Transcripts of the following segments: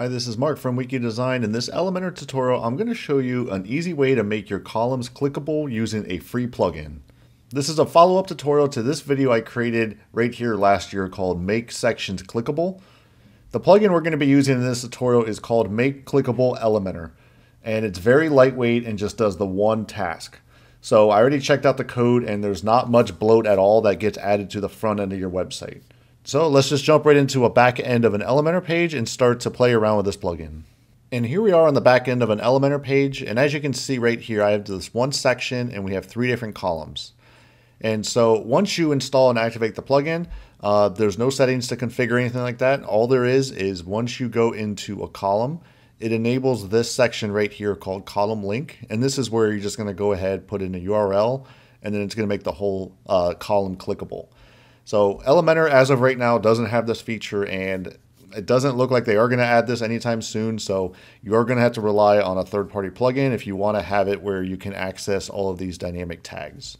Hi, this is Mark from Wiki Design. In this Elementor tutorial, I'm going to show you an easy way to make your columns clickable using a free plugin. This is a follow-up tutorial to this video I created right here last year called Make Sections Clickable. The plugin we're going to be using in this tutorial is called Make Clickable Elementor, and it's very lightweight and just does the one task. So I already checked out the code and there's not much bloat at all that gets added to the front end of your website. So let's just jump right into a back end of an Elementor page and start to play around with this plugin. And here we are on the back end of an Elementor page. And as you can see right here, I have this one section and we have three different columns. And so once you install and activate the plugin, uh, there's no settings to configure anything like that. All there is is once you go into a column, it enables this section right here called column link. And this is where you're just going to go ahead, put in a URL, and then it's going to make the whole uh, column clickable. So Elementor, as of right now, doesn't have this feature, and it doesn't look like they are going to add this anytime soon. So you are going to have to rely on a third-party plugin if you want to have it where you can access all of these dynamic tags.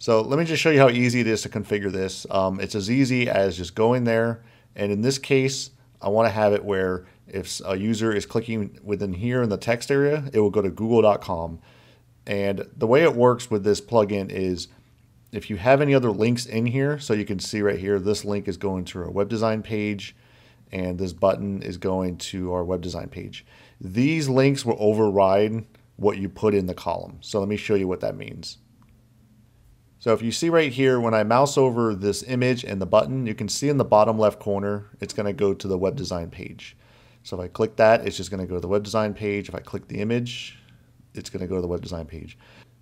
So let me just show you how easy it is to configure this. Um, it's as easy as just going there. And in this case, I want to have it where if a user is clicking within here in the text area, it will go to google.com. And the way it works with this plugin is if you have any other links in here, so you can see right here, this link is going to our web design page and this button is going to our web design page. These links will override what you put in the column. So let me show you what that means. So if you see right here, when I mouse over this image and the button, you can see in the bottom left corner, it's gonna go to the web design page. So if I click that, it's just gonna go to the web design page. If I click the image, it's gonna go to the web design page.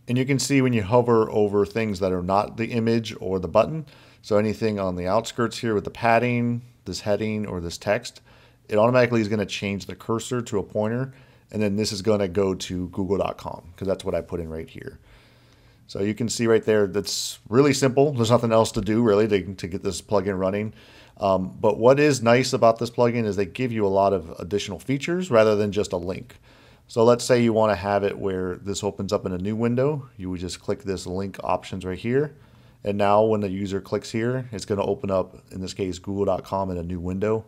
And you can see when you hover over things that are not the image or the button, so anything on the outskirts here with the padding, this heading, or this text, it automatically is going to change the cursor to a pointer. And then this is going to go to google.com because that's what I put in right here. So you can see right there, that's really simple. There's nothing else to do really to, to get this plugin running. Um, but what is nice about this plugin is they give you a lot of additional features rather than just a link. So let's say you want to have it where this opens up in a new window. You would just click this link options right here. And now when the user clicks here, it's going to open up, in this case, google.com in a new window.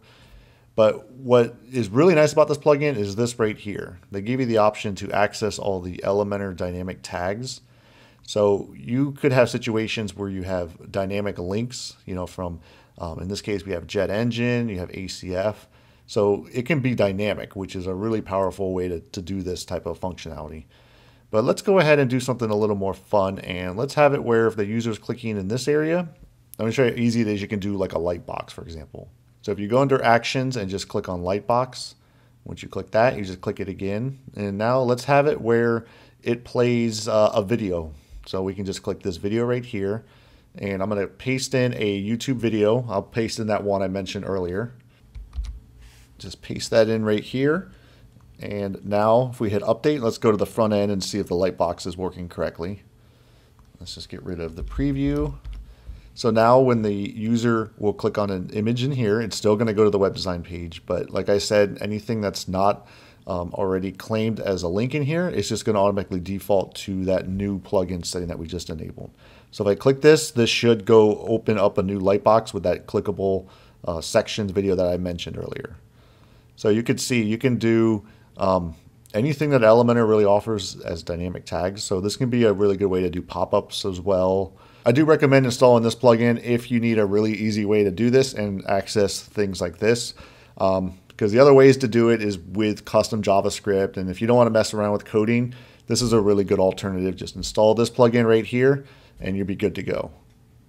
But what is really nice about this plugin is this right here. They give you the option to access all the Elementor dynamic tags. So you could have situations where you have dynamic links, you know, from, um, in this case, we have Jet Engine, you have ACF, so it can be dynamic, which is a really powerful way to, to do this type of functionality. But let's go ahead and do something a little more fun and let's have it where if the user is clicking in this area, let me show you how easy it is. You can do like a light box, for example. So if you go under actions and just click on light box, once you click that, you just click it again. And now let's have it where it plays uh, a video. So we can just click this video right here and I'm going to paste in a YouTube video. I'll paste in that one I mentioned earlier. Just paste that in right here. And now if we hit update, let's go to the front end and see if the light box is working correctly. Let's just get rid of the preview. So now when the user will click on an image in here, it's still going to go to the web design page. But like I said, anything that's not um, already claimed as a link in here, it's just going to automatically default to that new plugin setting that we just enabled. So if I click this, this should go open up a new Lightbox with that clickable uh, sections video that I mentioned earlier. So you could see, you can do um, anything that Elementor really offers as dynamic tags. So this can be a really good way to do pop-ups as well. I do recommend installing this plugin if you need a really easy way to do this and access things like this. Um, because the other ways to do it is with custom JavaScript. And if you don't want to mess around with coding, this is a really good alternative. Just install this plugin right here and you'll be good to go.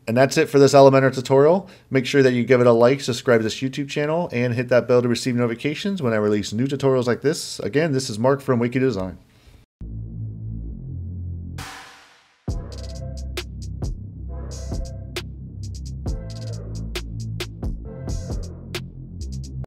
And that's it for this Elementor tutorial. Make sure that you give it a like, subscribe to this YouTube channel, and hit that bell to receive notifications when I release new tutorials like this. Again, this is Mark from Wiki Design.